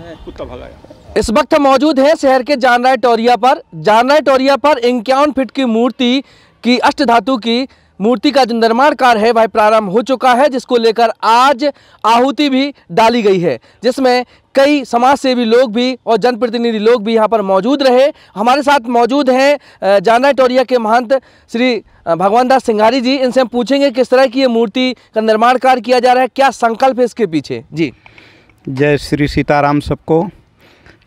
कुत्ता भगाया इस वक्त हम मौजूद है शहर के जानराय टोरिया पर जानराय टोरिया पर इक्यावन फिट की मूर्ति की अष्ट धातु की मूर्ति का जो निर्माण कार्य है वह प्रारंभ हो चुका है जिसको लेकर आज आहुति भी डाली गई है जिसमें कई समाज सेवी लोग भी और जनप्रतिनिधि लोग भी यहाँ पर मौजूद रहे हमारे साथ मौजूद हैं जाना टोरिया के महंत श्री भगवान दास सिंघारी जी इनसे हम पूछेंगे किस तरह की ये मूर्ति का निर्माण कार्य किया जा रहा है क्या संकल्प है इसके पीछे जी जय श्री सीताराम सबको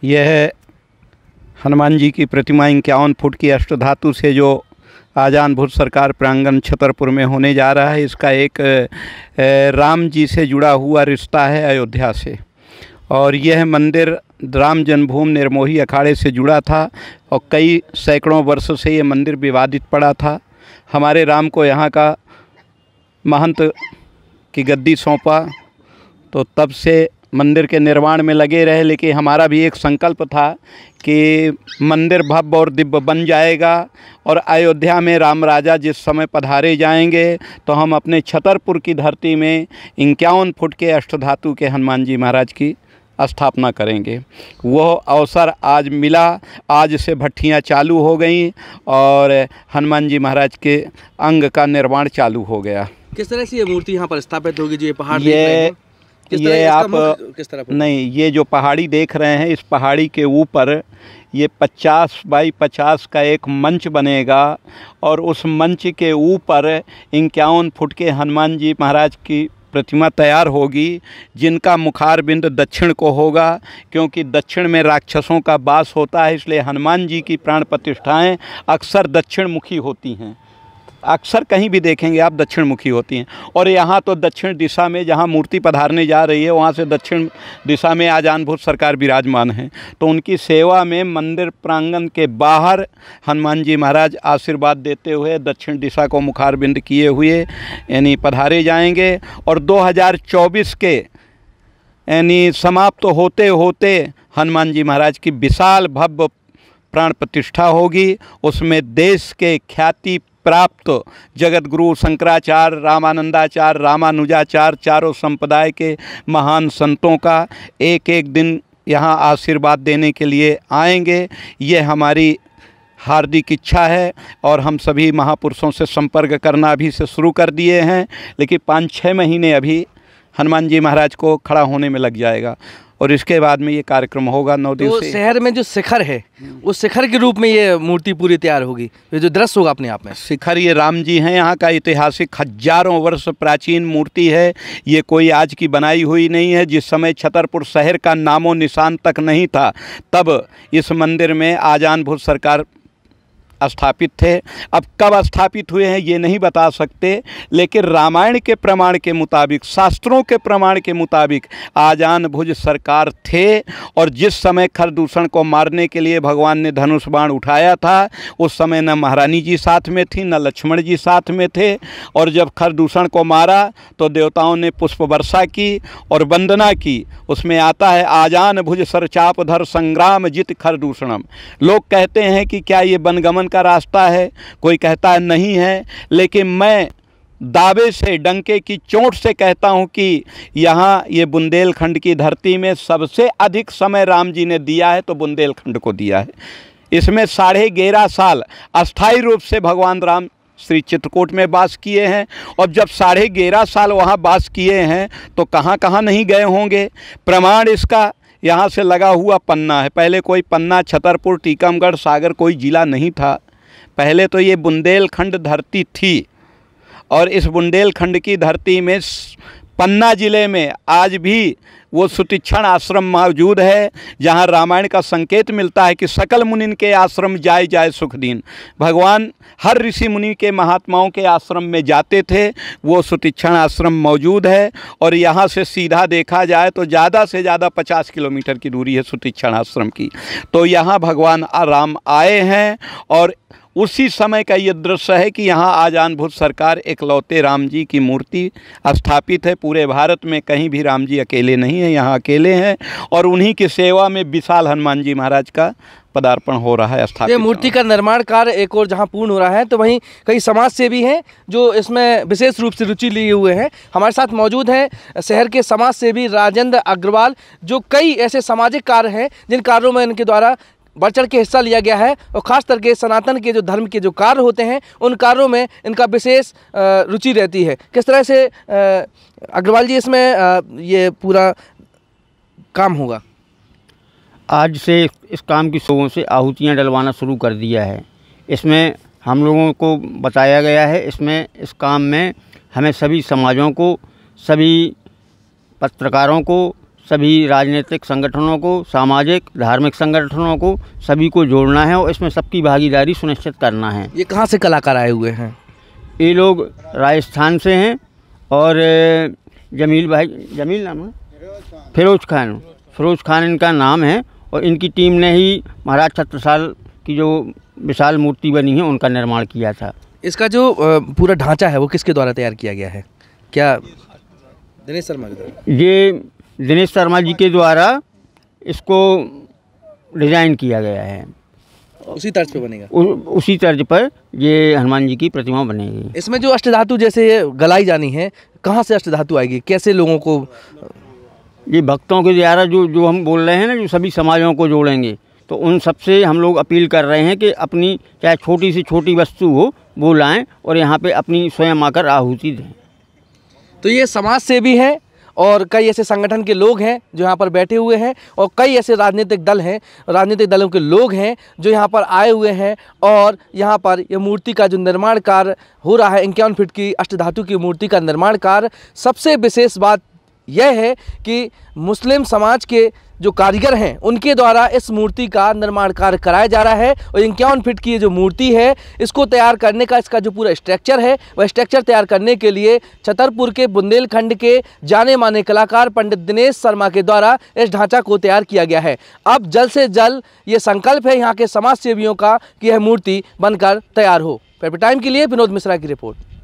यह हनुमान जी की प्रतिमा इक्यावन फुट की अष्टधातु से जो आजानभूत सरकार प्रांगण छतरपुर में होने जा रहा है इसका एक राम जी से जुड़ा हुआ रिश्ता है अयोध्या से और यह मंदिर राम जन्मभूमि निर्मोही अखाड़े से जुड़ा था और कई सैकड़ों वर्ष से ये मंदिर विवादित पड़ा था हमारे राम को यहाँ का महंत की गद्दी सौंपा तो तब से मंदिर के निर्माण में लगे रहे लेकिन हमारा भी एक संकल्प था कि मंदिर भव्य और दिव्य बन जाएगा और अयोध्या में राम राजा जिस समय पधारे जाएंगे तो हम अपने छतरपुर की धरती में इक्यावन फुट के अष्टधातु के हनुमान जी महाराज की स्थापना करेंगे वह अवसर आज मिला आज से भट्टियाँ चालू हो गई और हनुमान जी महाराज के अंग का निर्माण चालू हो गया किस तरह से ये मूर्ति यहाँ पर स्थापित होगी जो ये पहाड़ ये किस ये आप किस तरह नहीं ये जो पहाड़ी देख रहे हैं इस पहाड़ी के ऊपर ये पचास बाई पचास का एक मंच बनेगा और उस मंच के ऊपर इक्यावन फुट के हनुमान जी महाराज की प्रतिमा तैयार होगी जिनका मुखार बिंद दक्षिण को होगा क्योंकि दक्षिण में राक्षसों का वास होता है इसलिए हनुमान जी की प्राण प्रतिष्ठाएँ अक्सर दक्षिण मुखी होती हैं अक्सर कहीं भी देखेंगे आप दक्षिण मुखी होती हैं और यहाँ तो दक्षिण दिशा में जहाँ मूर्ति पधारने जा रही है वहाँ से दक्षिण दिशा में आजानभूत सरकार विराजमान है तो उनकी सेवा में मंदिर प्रांगण के बाहर हनुमान जी महाराज आशीर्वाद देते हुए दक्षिण दिशा को मुखारबिंद किए हुए यानी पधारे जाएंगे और 2024 के यानी समाप्त तो होते होते हनुमान जी महाराज की विशाल भव्य प्राण प्रतिष्ठा होगी उसमें देश के ख्याति प्राप्त जगत गुरु शंकराचार्य रामानंदाचार्य रामानुजाचार्य चारों संप्रदाय के महान संतों का एक एक दिन यहाँ आशीर्वाद देने के लिए आएंगे ये हमारी हार्दिक इच्छा है और हम सभी महापुरुषों से संपर्क करना अभी से शुरू कर दिए हैं लेकिन पाँच छः महीने अभी हनुमान जी महाराज को खड़ा होने में लग जाएगा और इसके बाद में ये कार्यक्रम होगा नौ दिन तो शहर में जो शिखर है उस शिखर के रूप में ये मूर्ति पूरी तैयार होगी ये जो दृश्य होगा अपने आप में शिखर ये राम जी हैं यहाँ का ऐतिहासिक हजारों वर्ष प्राचीन मूर्ति है ये कोई आज की बनाई हुई नहीं है जिस समय छतरपुर शहर का नामो निशान तक नहीं था तब इस मंदिर में आजानभुज सरकार स्थापित थे अब कब स्थापित हुए हैं ये नहीं बता सकते लेकिन रामायण के प्रमाण के मुताबिक शास्त्रों के प्रमाण के मुताबिक आजान भुज सरकार थे और जिस समय खरदूषण को मारने के लिए भगवान ने धनुष बाण उठाया था उस समय न महारानी जी साथ में थी न लक्ष्मण जी साथ में थे और जब खरदूषण को मारा तो देवताओं ने पुष्प वर्षा की और वंदना की उसमें आता है आजान भुज सरचापधर संग्राम जित खरदूषणम लोग कहते हैं कि क्या ये वनगमन समाधान का रास्ता है कोई कहता है नहीं है लेकिन मैं दावे से डंके की चोट से कहता हूं कि यहां ये बुंदेलखंड की धरती में सबसे अधिक समय राम जी ने दिया है तो बुंदेलखंड को दिया है इसमें साढ़े ग्यारह साल अस्थायी रूप से भगवान राम श्री चित्रकूट में वास किए हैं और जब साढ़े ग्यारह साल वहां वास किए हैं तो कहां कहां नहीं गए होंगे प्रमाण इसका यहाँ से लगा हुआ पन्ना है पहले कोई पन्ना छतरपुर टीकमगढ़ सागर कोई ज़िला नहीं था पहले तो ये बुंदेलखंड धरती थी और इस बुंदेलखंड की धरती में पन्ना ज़िले में आज भी वो सुतिक्षण आश्रम मौजूद है जहाँ रामायण का संकेत मिलता है कि सकल मुनिन के आश्रम जाए जाए सुखदीन भगवान हर ऋषि मुनि के महात्माओं के आश्रम में जाते थे वो सुतिक्षण आश्रम मौजूद है और यहाँ से सीधा देखा जाए तो ज़्यादा से ज़्यादा पचास किलोमीटर की दूरी है सुतिक्षण आश्रम की तो यहाँ भगवान राम आए हैं और उसी समय का ये दृश्य है कि यहाँ आज अनभूत सरकार एकलौते राम जी की मूर्ति स्थापित है पूरे भारत में कहीं भी राम जी अकेले नहीं हैं यहाँ अकेले हैं और उन्हीं की सेवा में विशाल हनुमान जी महाराज का पदार्पण हो रहा है स्थापित मूर्ति का निर्माण कार्य एक और जहाँ पूर्ण हो रहा है तो वहीं कई समाज से भी हैं जो इसमें विशेष रूप से रुचि लिए हुए हैं हमारे साथ मौजूद हैं शहर के समाज से भी राजेंद्र अग्रवाल जो कई ऐसे सामाजिक कार्य हैं जिन कार्यों में इनके द्वारा बढ़ चढ़ के हिस्सा लिया गया है और ख़ास करके सनातन के जो धर्म के जो कार्य होते हैं उन कार्यों में इनका विशेष रुचि रहती है किस तरह से अग्रवाल जी इसमें ये पूरा काम होगा आज से इस काम की सुबह से आहूतियाँ डलवाना शुरू कर दिया है इसमें हम लोगों को बताया गया है इसमें इस काम में हमें सभी समाजों को सभी पत्रकारों को सभी राजनीतिक संगठनों को सामाजिक धार्मिक संगठनों को सभी को जोड़ना है और इसमें सबकी भागीदारी सुनिश्चित करना है ये कहाँ से कलाकार आए हुए हैं ये लोग राजस्थान से हैं और जमील भाई जमील नाम है फिरोज खान फिरोज खान इनका नाम है और इनकी टीम ने ही महाराज छत्रसाल की जो विशाल मूर्ति बनी है उनका निर्माण किया था इसका जो पूरा ढांचा है वो किसके द्वारा तैयार किया गया है क्या दिनेश शर्मा ये दिनेश शर्मा जी के द्वारा इसको डिज़ाइन किया गया है उसी तर्ज पर बनेगा उ, उसी तर्ज पर ये हनुमान जी की प्रतिमा बनेगी इसमें जो अष्टधातु जैसे गलाई जानी है कहाँ से अष्टधातु आएगी कैसे लोगों को ये भक्तों के द्वारा जो जो हम बोल रहे हैं ना जो सभी समाजों को जोड़ेंगे तो उन सबसे हम लोग अपील कर रहे हैं कि अपनी चाहे छोटी से छोटी वस्तु हो वो लाएँ और यहाँ पे अपनी स्वयं आकर आहूति दें तो ये समाज से भी है और कई ऐसे संगठन के लोग हैं जो यहाँ पर बैठे हुए हैं और कई ऐसे राजनीतिक दल हैं राजनीतिक दलों के लोग हैं जो यहाँ पर आए हुए हैं और यहाँ पर यह मूर्ति का जो निर्माण कार्य हो रहा है इक्यावन फिट की अष्टधातु की मूर्ति का निर्माण कार्य सबसे विशेष बात यह है कि मुस्लिम समाज के जो कारीगर हैं उनके द्वारा इस मूर्ति का निर्माण कार्य कराया जा रहा है और इक्यावन फिट की ये जो मूर्ति है इसको तैयार करने का इसका जो पूरा स्ट्रक्चर है वह स्ट्रक्चर तैयार करने के लिए छतरपुर के बुंदेलखंड के जाने माने कलाकार पंडित दिनेश शर्मा के द्वारा इस ढांचा को तैयार किया गया है अब जल्द से जल्द ये संकल्प है यहाँ के समाज सेवियों का कि यह मूर्ति बनकर तैयार हो पेपर टाइम के लिए विनोद मिश्रा की रिपोर्ट